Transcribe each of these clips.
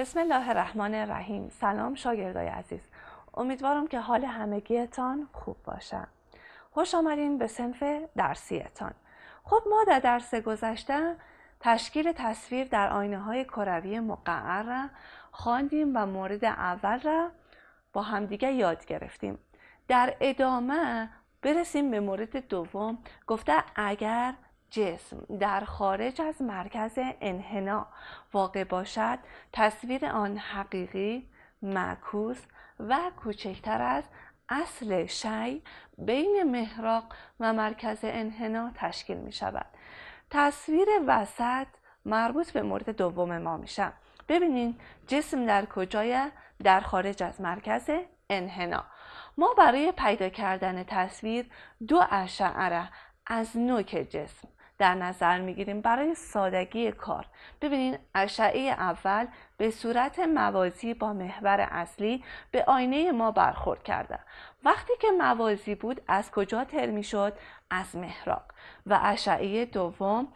بسم الله الرحمن الرحیم سلام شاگردای عزیز امیدوارم که حال همگیتان خوب باشه خوش آمدین به سنف درسیتان خب ما در درس گذشته تشکیل تصویر در آینه های کروی مقعر را خواندیم و مورد اول را با همدیگه یاد گرفتیم در ادامه برسیم به مورد دوم گفته اگر جسم در خارج از مرکز انحنا واقع باشد تصویر آن حقیقی معکوس و کوچکتر از اصل شی بین مهراق و مرکز انحنا تشکیل می شود تصویر وسط مربوط به مورد دوم ما شود ببینین جسم در کجای در خارج از مرکز انحنا ما برای پیدا کردن تصویر دو اشعره از نوک جسم در نظر میگیریم برای سادگی کار ببینید اشعه اول به صورت موازی با محور اصلی به آینه ما برخورد کرده وقتی که موازی بود از کجا تر می شد؟ از محراق و اشعه دوم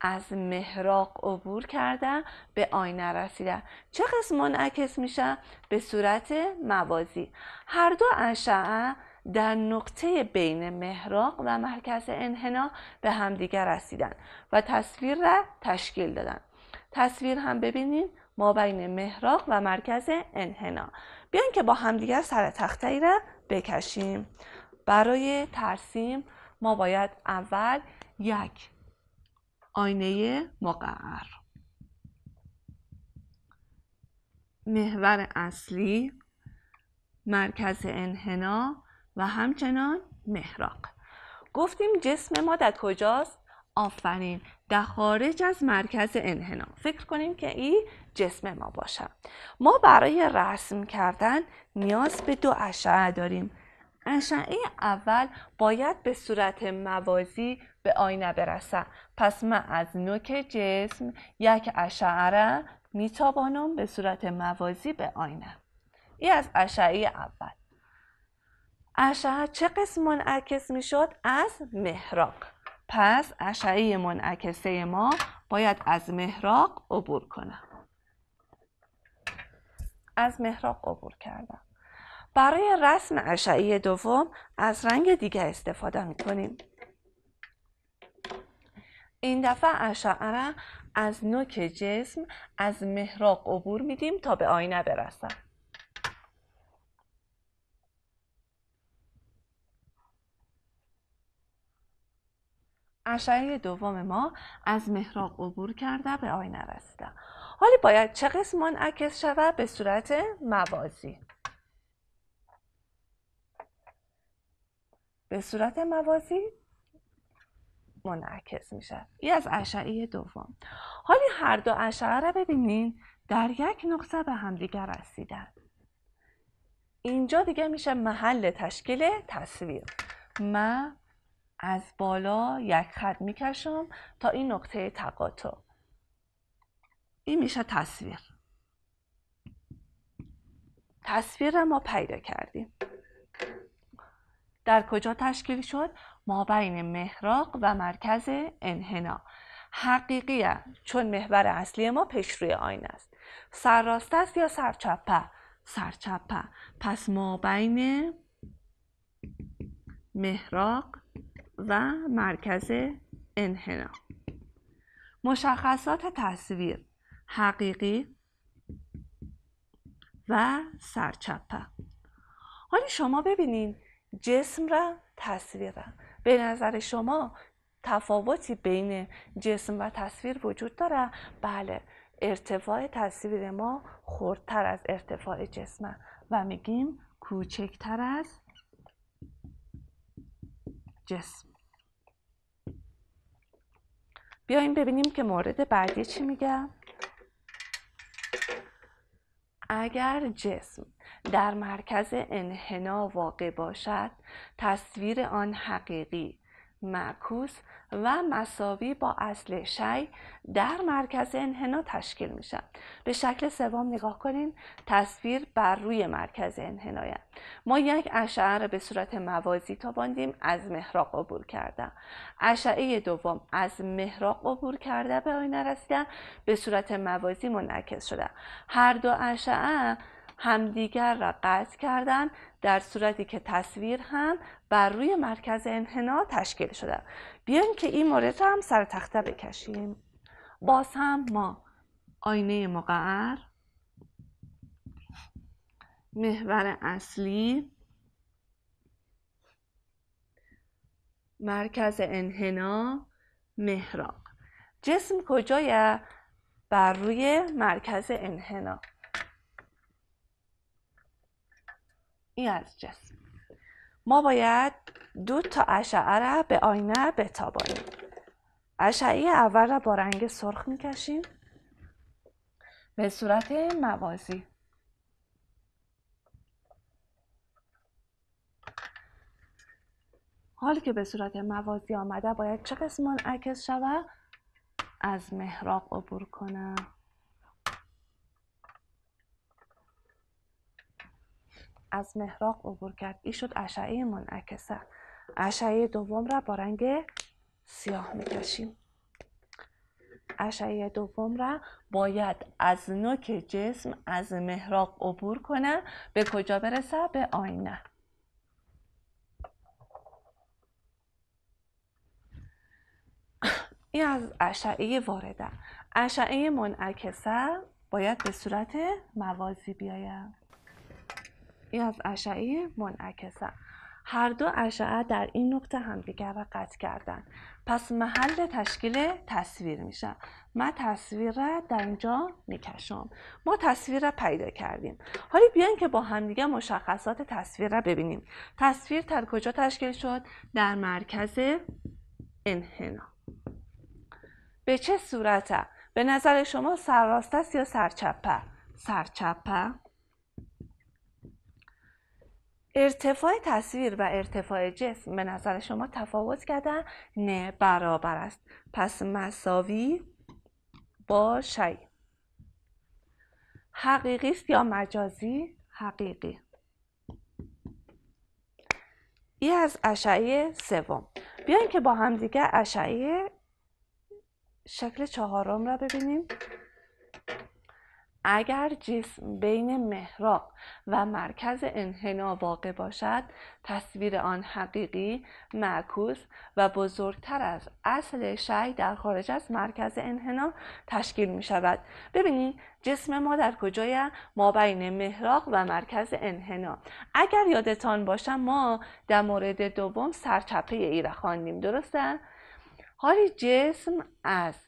از محراق عبور کرده به آینه رسیده چه قسم منعکس میشه به صورت موازی هر دو اشعه در نقطه بین مهراق و مرکز انحنا به همدیگر رسیدن و تصویر را تشکیل دادن تصویر هم ببینید ما بین محراق و مرکز انحنا بیاین که با همدیگر سر تخته را بکشیم برای ترسیم ما باید اول یک آینه مقعر محور اصلی مرکز انحنا و همچنان مهراق. گفتیم جسم ما در کجاست؟ آفرین در خارج از مرکز انحنا فکر کنیم که این جسم ما باشه ما برای رسم کردن نیاز به دو اشعه داریم اشعه اول باید به صورت موازی به آینه برسه پس من از نوک جسم یک اشعه میتابانم به صورت موازی به آینه ای از اشعه اول اشعه چه قسم منعکس شد؟ از مهراق. پس اشعه منعکسه ما باید از مهراق عبور کنم از مهراق عبور کردم برای رسم اشعه دوم از رنگ دیگه استفاده می کنیم این دفعه اشعه از نوک جسم از مهراق عبور میدیم تا به آینه برسم اشعه دوم ما از محراق عبور کرده به آینه رسیده حالی باید چه قسم منعکس شود به صورت موازی به صورت موازی منعکس میشه این از اشعه دوم حالی هر دو اشعه را ببینین در یک نقطه به همدیگر رسیدن اینجا دیگه میشه محل تشکیل تصویر ما از بالا یک خط میکشم تا این نقطه تقاطع این میشه تصویر تصویر ما پیدا کردیم در کجا تشکیل شد؟ ما بین محراق و مرکز انحنا حقیقیه چون محور اصلی ما پیش روی آین است سرراسته است یا سرچپه سرچپه پس ما بین محراق و مرکز انحنا مشخصات تصویر حقیقی و سرچپه حالا شما ببینید جسم را تصویر را. به نظر شما تفاوتی بین جسم و تصویر وجود داره بله ارتفاع تصویر ما خردتر از ارتفاع جسمه و میگیم کوچکتر از جسم بیایم ببینیم که مورد بعدی چی میگم اگر جسم در مرکز انحنا واقع باشد تصویر آن حقیقی معکوس و مساوی با اصل شی در مرکز انحنا تشکیل میشن به شکل سوم نگاه کنین تصویر بر روی مرکز انحنای ما یک اشعه به صورت موازی باندیم از محراق عبور کردم اشعه دوم از محراق عبور کرده به آینه رسیدن به صورت موازی منعکس شده. هر دو اشعه همدیگر را قطع کردن در صورتی که تصویر هم بر روی مرکز انحنا تشکیل شده بیایم که این مورد هم سر تخته بکشیم باز هم ما آینه مقعر محور اصلی مرکز انحنا مهرا. جسم کجای بر روی مرکز انحنا این از جسم ما باید دو تا اشعه را به آینه بتابانیم اشعه اول را با رنگ سرخ میکشیم به صورت موازی حال که به صورت موازی آمده باید چه قسم منعکس شود از محراب عبور کنم از مهراق عبور کرد این شد اشعه منعکسه اشعه دوم را با رنگ سیاه میکشیم اشعه دوم را باید از نوک جسم از مهراق عبور کنه به کجا برسه به آینه این از اشعه وارده اشعه منعکسه باید به صورت موازی بیاید یا از اشعه منعکسه هر دو اشعه در این نقطه همدیگر را قطع کردن پس محل تشکیل تصویر میشه ما تصویر را در اینجا میکشم ما تصویر را پیدا کردیم حالا بیاین که با همدیگه مشخصات تصویر را ببینیم تصویر در کجا تشکیل شد در مرکز انحنا به چه صورته به نظر شما سرراسته است یا سرچپه سرچپه ارتفاع تصویر و ارتفاع جسم به نظر شما تفاوت کرده نه برابر است پس مساوی با شی حقیقی است یا مجازی حقیقی ای از اشعه سوم بیایم که با همدیگه اشعه شکل چهارم را ببینیم اگر جسم بین محراب و مرکز انحنا واقع باشد تصویر آن حقیقی معکوس و بزرگتر از اصل شی در خارج از مرکز انحنا تشکیل می شود ببینید جسم ما در کجای ما بین محراق و مرکز انحنا اگر یادتان باشه ما در مورد دوم سرچپه ای را خواندیم درسته حالی جسم از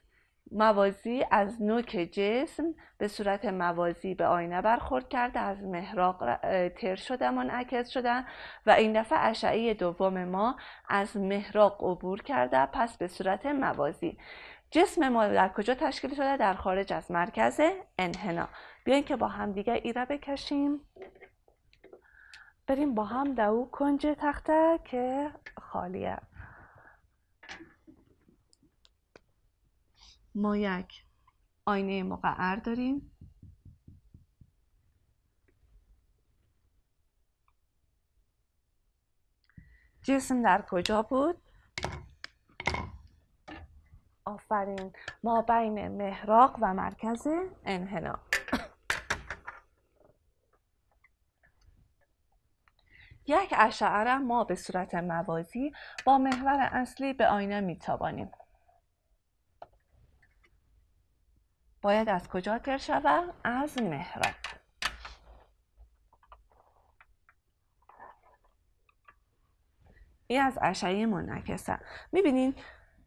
موازی از نوک جسم به صورت موازی به آینه برخورد کرده از مهراق تر شده منعکس شده و این دفعه اشعی دوم ما از مهراق عبور کرده پس به صورت موازی جسم ما در کجا تشکیل شده در خارج از مرکز انحنا بیاین که با هم دیگه را بکشیم بریم با هم دو کنج تخته که خالیه ما یک آینه مقعر داریم جسم در کجا بود؟ آفرین ما بین محراق و مرکز انحنا یک اشعره ما به صورت موازی با محور اصلی به آینه میتابانیم باید از کجا تر شوم از محراب این از اشعه منعکسه میبینین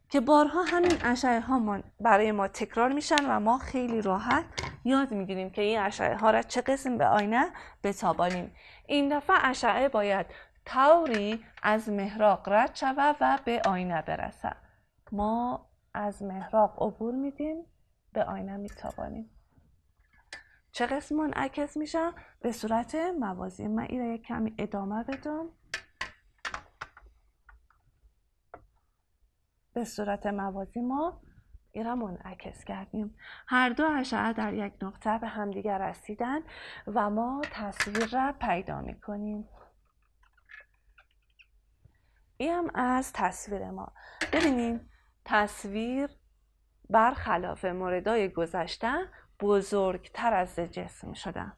که بارها همین اشعه ها برای ما تکرار میشن و ما خیلی راحت یاد میگیریم که این اشعه ها را چه قسم به آینه بتابانیم این دفعه اشعه باید توری از مهراق رد شود و به آینه برسه ما از مهراق عبور میدیم به آینه میتابانیم چه قسم منعکس میشن به صورت موازی من این را یک کمی ادامه بدم به صورت موازی ما این را منعکس کردیم هر دو اشعه در یک نقطه به همدیگر رسیدن و ما تصویر را پیدا میکنیم این هم از تصویر ما ببینیم تصویر برخلاف موردای گذشته بزرگتر از جسم شده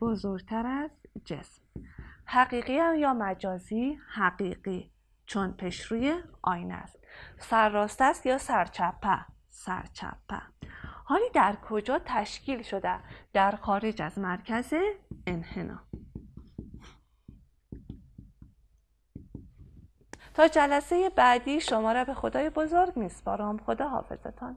بزرگتر از جسم حقیقی یا مجازی حقیقی چون پشروی روی آینه است سرراست است یا سرچپه سرچپه حالی در کجا تشکیل شده در خارج از مرکز انحنا تا جلسه بعدی شما را به خدای بزرگ میسپارم خدا حافظتان